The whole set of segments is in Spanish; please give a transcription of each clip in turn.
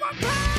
my power.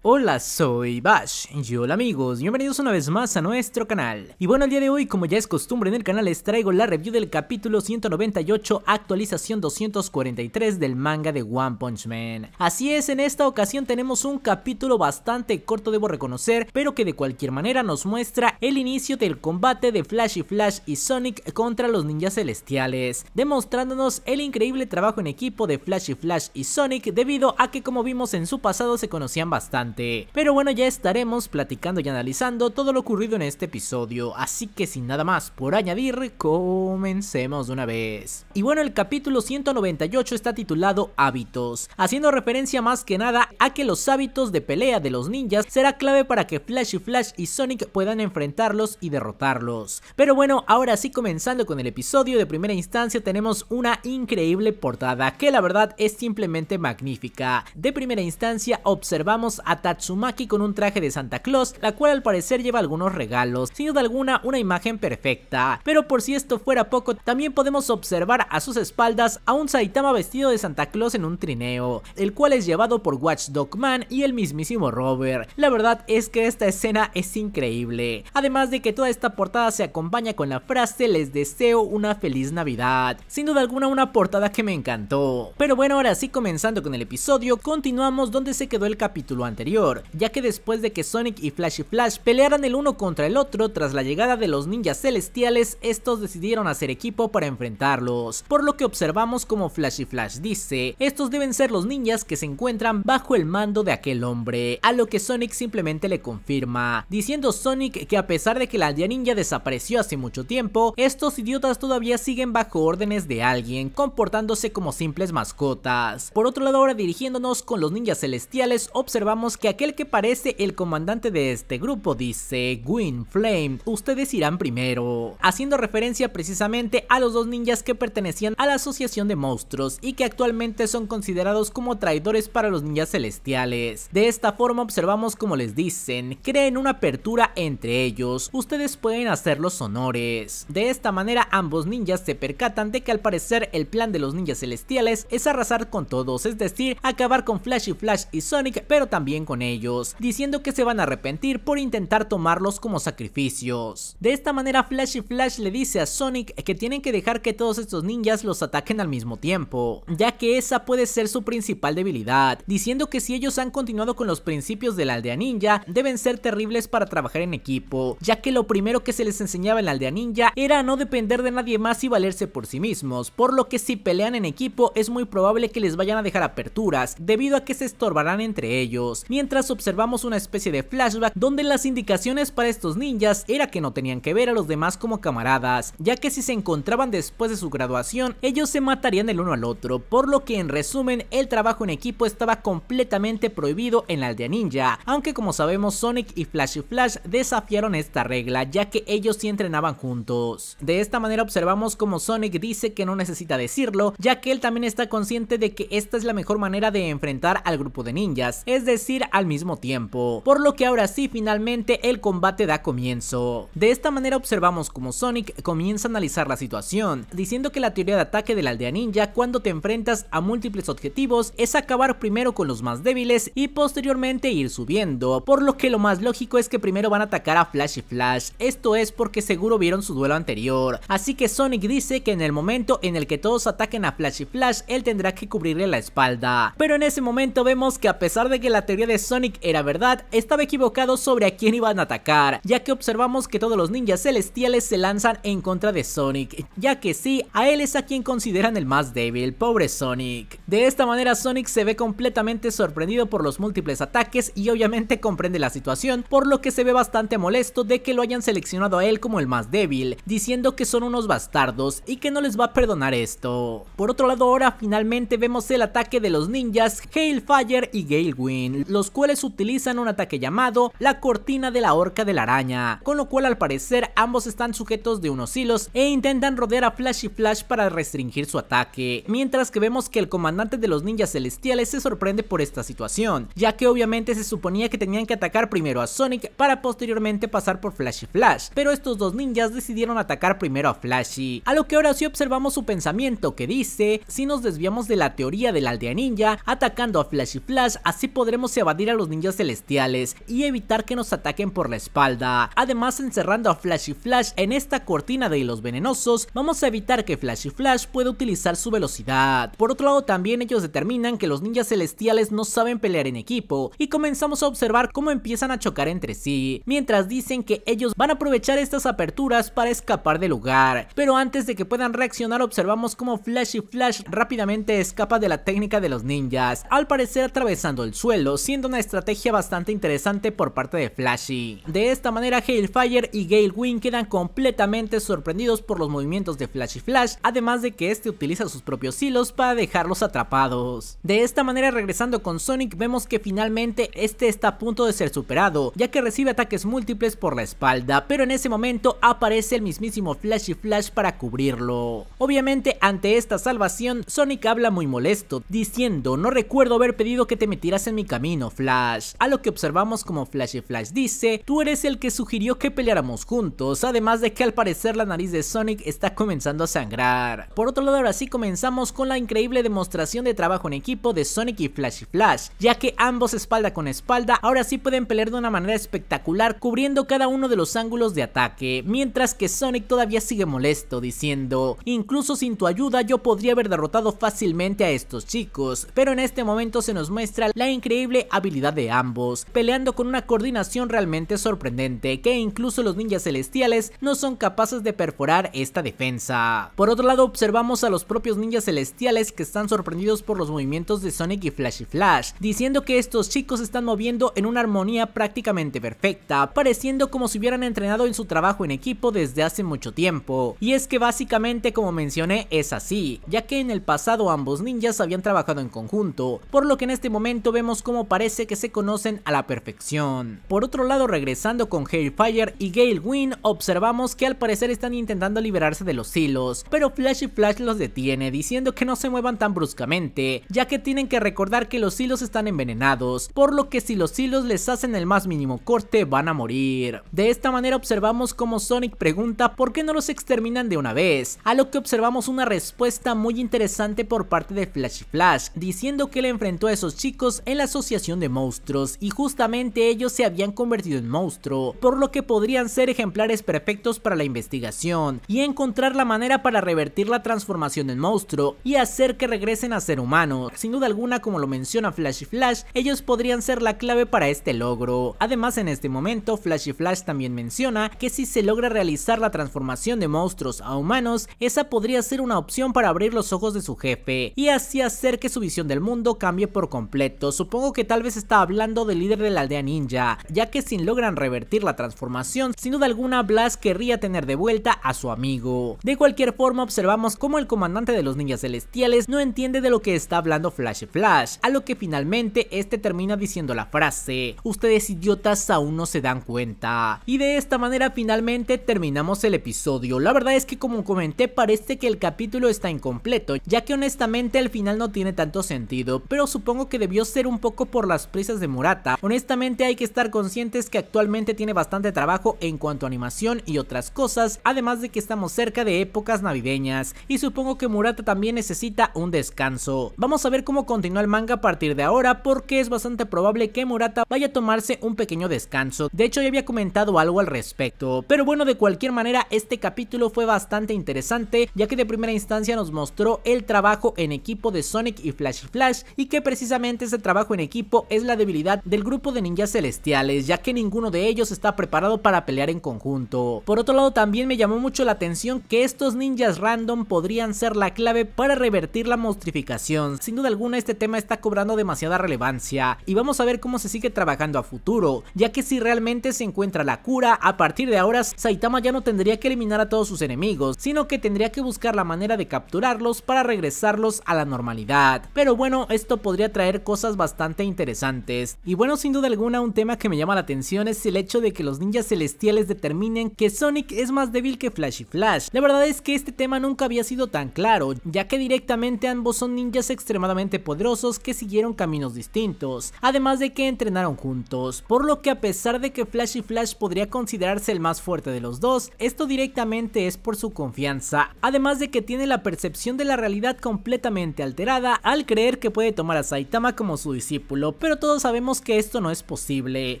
Hola, soy Bash y hola amigos, bienvenidos una vez más a nuestro canal. Y bueno, el día de hoy, como ya es costumbre en el canal, les traigo la review del capítulo 198, actualización 243 del manga de One Punch Man. Así es, en esta ocasión tenemos un capítulo bastante corto, debo reconocer, pero que de cualquier manera nos muestra el inicio del combate de Flash y Flash y Sonic contra los ninjas celestiales, demostrándonos el increíble trabajo en equipo de Flash y Flash y Sonic debido a que como vimos en su pasado se conocían bastante. Pero bueno, ya estaremos platicando y analizando todo lo ocurrido en este episodio, así que sin nada más por añadir, comencemos de una vez. Y bueno, el capítulo 198 está titulado Hábitos, haciendo referencia más que nada a que los hábitos de pelea de los ninjas será clave para que Flash y Flash y Sonic puedan enfrentarlos y derrotarlos. Pero bueno, ahora sí comenzando con el episodio de primera instancia tenemos una increíble portada que la verdad es simplemente magnífica. De primera instancia observamos a Tatsumaki con un traje de Santa Claus, la cual al parecer lleva algunos regalos, sin duda alguna una imagen perfecta. Pero por si esto fuera poco, también podemos observar a sus espaldas a un Saitama vestido de Santa Claus en un trineo, el cual es llevado por Watchdog Man y el mismísimo Robert. La verdad es que esta escena es increíble, además de que toda esta portada se acompaña con la frase les deseo una feliz navidad, sin duda alguna una portada que me encantó. Pero bueno, ahora sí comenzando con el episodio, continuamos donde se quedó el capítulo anterior ya que después de que Sonic y Flash y Flash pelearan el uno contra el otro tras la llegada de los ninjas celestiales, estos decidieron hacer equipo para enfrentarlos, por lo que observamos como Flash y Flash dice, estos deben ser los ninjas que se encuentran bajo el mando de aquel hombre, a lo que Sonic simplemente le confirma, diciendo Sonic que a pesar de que la aldea ninja desapareció hace mucho tiempo, estos idiotas todavía siguen bajo órdenes de alguien, comportándose como simples mascotas. Por otro lado ahora dirigiéndonos con los ninjas celestiales observamos que aquel que parece el comandante de este grupo dice, Flame... ustedes irán primero, haciendo referencia precisamente a los dos ninjas que pertenecían a la Asociación de Monstruos y que actualmente son considerados como traidores para los ninjas celestiales. De esta forma observamos como les dicen, creen una apertura entre ellos, ustedes pueden hacer los honores. De esta manera ambos ninjas se percatan de que al parecer el plan de los ninjas celestiales es arrasar con todos, es decir, acabar con Flash y Flash y Sonic, pero también con ellos, diciendo que se van a arrepentir por intentar tomarlos como sacrificios. De esta manera Flash y Flash le dice a Sonic que tienen que dejar que todos estos ninjas los ataquen al mismo tiempo, ya que esa puede ser su principal debilidad, diciendo que si ellos han continuado con los principios de la aldea ninja, deben ser terribles para trabajar en equipo, ya que lo primero que se les enseñaba en la aldea ninja era no depender de nadie más y valerse por sí mismos, por lo que si pelean en equipo es muy probable que les vayan a dejar aperturas, debido a que se estorbarán entre ellos, mientras observamos una especie de flashback donde las indicaciones para estos ninjas era que no tenían que ver a los demás como camaradas, ya que si se encontraban después de su graduación, ellos se matarían el uno al otro, por lo que en resumen el trabajo en equipo estaba completamente prohibido en la aldea ninja, aunque como sabemos Sonic y Flash y Flash desafiaron esta regla, ya que ellos sí entrenaban juntos. De esta manera observamos como Sonic dice que no necesita decirlo, ya que él también está consciente de que esta es la mejor manera de enfrentar al grupo de ninjas, es decir, al mismo tiempo, por lo que ahora sí finalmente el combate da comienzo. De esta manera observamos como Sonic comienza a analizar la situación, diciendo que la teoría de ataque de la aldea ninja cuando te enfrentas a múltiples objetivos es acabar primero con los más débiles y posteriormente ir subiendo, por lo que lo más lógico es que primero van a atacar a Flash y Flash, esto es porque seguro vieron su duelo anterior, así que Sonic dice que en el momento en el que todos ataquen a Flash y Flash, él tendrá que cubrirle la espalda, pero en ese momento vemos que a pesar de que la teoría de Sonic era verdad, estaba equivocado sobre a quién iban a atacar, ya que observamos que todos los ninjas celestiales se lanzan en contra de Sonic, ya que sí, a él es a quien consideran el más débil, pobre Sonic. De esta manera Sonic se ve completamente sorprendido por los múltiples ataques y obviamente comprende la situación, por lo que se ve bastante molesto de que lo hayan seleccionado a él como el más débil, diciendo que son unos bastardos y que no les va a perdonar esto. Por otro lado ahora finalmente vemos el ataque de los ninjas Hailfire y Gale Wind, los cuales utilizan un ataque llamado la cortina de la horca de la araña, con lo cual al parecer ambos están sujetos de unos hilos e intentan rodear a Flash y Flash para restringir su ataque, mientras que vemos que el comandante de los ninjas celestiales se sorprende por esta situación, ya que obviamente se suponía que tenían que atacar primero a Sonic para posteriormente pasar por Flash y Flash, pero estos dos ninjas decidieron atacar primero a Flashy, a lo que ahora sí observamos su pensamiento que dice, si nos desviamos de la teoría de la aldea ninja, atacando a Flash y Flash así podremos evadir a los ninjas celestiales y evitar que nos ataquen por la espalda. Además encerrando a Flash y Flash en esta cortina de hilos venenosos, vamos a evitar que Flash y Flash pueda utilizar su velocidad. Por otro lado también ellos determinan que los ninjas celestiales no saben pelear en equipo y comenzamos a observar cómo empiezan a chocar entre sí, mientras dicen que ellos van a aprovechar estas aperturas para escapar del lugar. Pero antes de que puedan reaccionar observamos cómo Flash y Flash rápidamente escapa de la técnica de los ninjas, al parecer atravesando el suelo, una estrategia bastante interesante por parte de Flashy. De esta manera Hailfire y Gale quedan completamente sorprendidos por los movimientos de Flashy Flash, además de que este utiliza sus propios hilos para dejarlos atrapados. De esta manera regresando con Sonic vemos que finalmente este está a punto de ser superado, ya que recibe ataques múltiples por la espalda, pero en ese momento aparece el mismísimo Flashy Flash para cubrirlo. Obviamente ante esta salvación Sonic habla muy molesto, diciendo no recuerdo haber pedido que te metieras en mi camino, Flash, a lo que observamos como Flash y Flash dice, tú eres el que sugirió que peleáramos juntos, además de que al parecer la nariz de Sonic está comenzando a sangrar. Por otro lado, ahora sí comenzamos con la increíble demostración de trabajo en equipo de Sonic y Flash y Flash, ya que ambos espalda con espalda ahora sí pueden pelear de una manera espectacular cubriendo cada uno de los ángulos de ataque, mientras que Sonic todavía sigue molesto diciendo, incluso sin tu ayuda yo podría haber derrotado fácilmente a estos chicos, pero en este momento se nos muestra la increíble habilidad de ambos, peleando con una coordinación realmente sorprendente que incluso los ninjas celestiales no son capaces de perforar esta defensa. Por otro lado observamos a los propios ninjas celestiales que están sorprendidos por los movimientos de Sonic y Flash y Flash, diciendo que estos chicos están moviendo en una armonía prácticamente perfecta, pareciendo como si hubieran entrenado en su trabajo en equipo desde hace mucho tiempo. Y es que básicamente como mencioné es así, ya que en el pasado ambos ninjas habían trabajado en conjunto, por lo que en este momento vemos cómo parece que se conocen a la perfección. Por otro lado, regresando con Fire y Gale Wynn, observamos que al parecer están intentando liberarse de los hilos, pero Flash y Flash los detiene diciendo que no se muevan tan bruscamente, ya que tienen que recordar que los hilos están envenenados, por lo que si los hilos les hacen el más mínimo corte van a morir. De esta manera observamos como Sonic pregunta por qué no los exterminan de una vez, a lo que observamos una respuesta muy interesante por parte de Flash y Flash, diciendo que le enfrentó a esos chicos en la asociación de monstruos y justamente ellos se habían convertido en monstruo, por lo que podrían ser ejemplares perfectos para la investigación y encontrar la manera para revertir la transformación en monstruo y hacer que regresen a ser humanos. Sin duda alguna, como lo menciona Flash y Flash, ellos podrían ser la clave para este logro. Además, en este momento, Flash y Flash también menciona que si se logra realizar la transformación de monstruos a humanos, esa podría ser una opción para abrir los ojos de su jefe y así hacer que su visión del mundo cambie por completo. Supongo que tal vez se está hablando del líder de la aldea ninja, ya que sin logran revertir la transformación, sin duda alguna Blas querría tener de vuelta a su amigo. De cualquier forma observamos cómo el comandante de los ninjas celestiales no entiende de lo que está hablando Flash Flash, a lo que finalmente este termina diciendo la frase, ustedes idiotas aún no se dan cuenta. Y de esta manera finalmente terminamos el episodio, la verdad es que como comenté parece que el capítulo está incompleto, ya que honestamente el final no tiene tanto sentido, pero supongo que debió ser un poco por la prisas de Murata, honestamente hay que estar conscientes que actualmente tiene bastante trabajo en cuanto a animación y otras cosas, además de que estamos cerca de épocas navideñas y supongo que Murata también necesita un descanso. Vamos a ver cómo continúa el manga a partir de ahora porque es bastante probable que Murata vaya a tomarse un pequeño descanso, de hecho ya había comentado algo al respecto, pero bueno de cualquier manera este capítulo fue bastante interesante ya que de primera instancia nos mostró el trabajo en equipo de Sonic y Flash y Flash y que precisamente ese trabajo en equipo es la debilidad del grupo de ninjas celestiales, ya que ninguno de ellos está preparado para pelear en conjunto. Por otro lado, también me llamó mucho la atención que estos ninjas random podrían ser la clave para revertir la monstrificación. Sin duda alguna, este tema está cobrando demasiada relevancia y vamos a ver cómo se sigue trabajando a futuro, ya que si realmente se encuentra la cura, a partir de ahora Saitama ya no tendría que eliminar a todos sus enemigos, sino que tendría que buscar la manera de capturarlos para regresarlos a la normalidad. Pero bueno, esto podría traer cosas bastante interesantes antes Y bueno, sin duda alguna, un tema que me llama la atención es el hecho de que los ninjas celestiales determinen que Sonic es más débil que Flash y Flash. La verdad es que este tema nunca había sido tan claro, ya que directamente ambos son ninjas extremadamente poderosos que siguieron caminos distintos, además de que entrenaron juntos, por lo que a pesar de que Flash y Flash podría considerarse el más fuerte de los dos, esto directamente es por su confianza, además de que tiene la percepción de la realidad completamente alterada al creer que puede tomar a Saitama como su discípulo, pero todos sabemos que esto no es posible.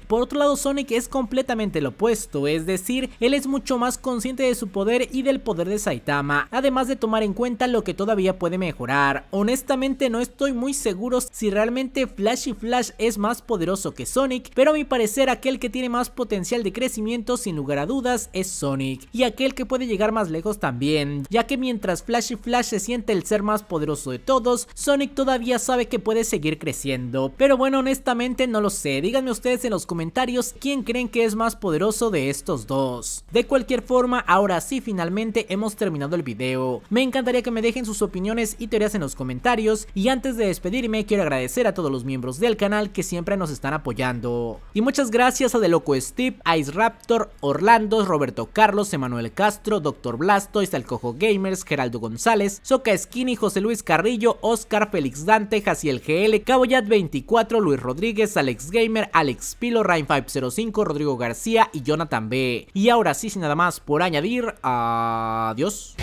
Por otro lado, Sonic es completamente lo opuesto, es decir, él es mucho más consciente de su poder y del poder de Saitama, además de tomar en cuenta lo que todavía puede mejorar. Honestamente no estoy muy seguro si realmente Flash y Flash es más poderoso que Sonic, pero a mi parecer aquel que tiene más potencial de crecimiento sin lugar a dudas es Sonic, y aquel que puede llegar más lejos también, ya que mientras Flash y Flash se siente el ser más poderoso de todos, Sonic todavía sabe que puede seguir creciendo, pero bueno bueno, honestamente no lo sé. Díganme ustedes en los comentarios quién creen que es más poderoso de estos dos. De cualquier forma, ahora sí finalmente hemos terminado el video. Me encantaría que me dejen sus opiniones y teorías en los comentarios. Y antes de despedirme, quiero agradecer a todos los miembros del canal que siempre nos están apoyando. Y muchas gracias a The Loco Steve, Ice Raptor, Orlando, Roberto Carlos, Emanuel Castro, Doctor Blastoise, cojo Gamers, Geraldo González, Soca Skinny, José Luis Carrillo, Oscar, Félix Dante, Jaciel GL, Caboyat 24, Luis Rodríguez, Alex Gamer, Alex Pilo, Rain505, Rodrigo García y Jonathan B. Y ahora sí, sin nada más por añadir, adiós.